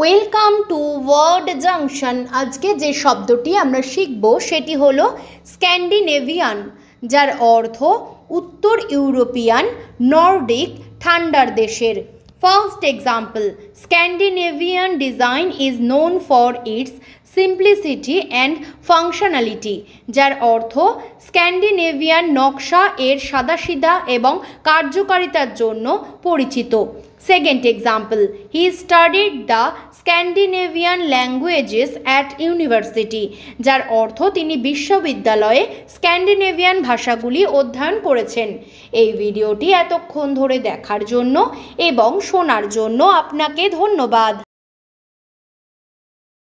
welcome to word junction আজকে যে শব্দটি আমরা শিখব সেটি হলো স্ক্যান্ডিনেভিয়ান যার অর্থ উত্তর ইউরোপিয়ান নর্ডিক ঠান্ডার দেশের first example Scandinavian design is known for its simplicity and functionality যার অর্থ স্ক্যান্ডিনেভিয়ান নকশা এর সাদাসিধা এবং কার্যকারিতার জন্য পরিচিত second example he studied the Scandinavian languages at university যার অর্থ তিনি বিশ্ববিদ্যালয়ে স্ক্যান্ডিনেভিয়ান ভাষাগুলি অধ্যয়ন করেছেন এই ভিডিওটি এতক্ষণ ধরে দেখার জন্য এবং শোনার জন্য আপনাকে ধন্যবাদ